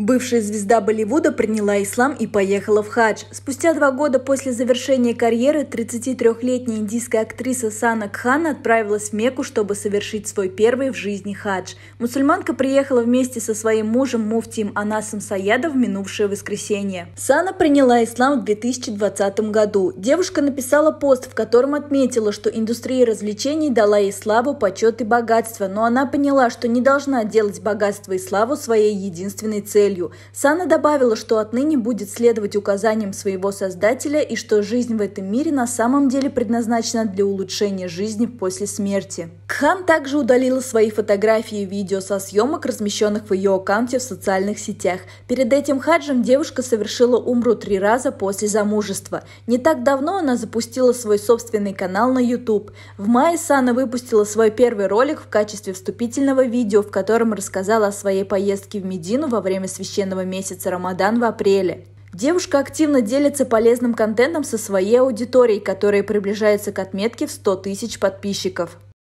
Бывшая звезда Болливуда приняла ислам и поехала в хадж. Спустя два года после завершения карьеры 33-летняя индийская актриса Сана Кхан отправилась в Мекку, чтобы совершить свой первый в жизни хадж. Мусульманка приехала вместе со своим мужем Муфтием Анасом Саядов в минувшее воскресенье. Сана приняла ислам в 2020 году. Девушка написала пост, в котором отметила, что индустрия развлечений дала ей славу, почет и богатство, но она поняла, что не должна делать богатство и славу своей единственной целью целью. Сана добавила, что отныне будет следовать указаниям своего создателя и что жизнь в этом мире на самом деле предназначена для улучшения жизни после смерти. Хан также удалила свои фотографии и видео со съемок, размещенных в ее аккаунте в социальных сетях. Перед этим хаджем девушка совершила умру три раза после замужества. Не так давно она запустила свой собственный канал на YouTube. В мае Сана выпустила свой первый ролик в качестве вступительного видео, в котором рассказала о своей поездке в Медину во время священного месяца Рамадан в апреле. Девушка активно делится полезным контентом со своей аудиторией, которая приближается к отметке в 100 тысяч подписчиков.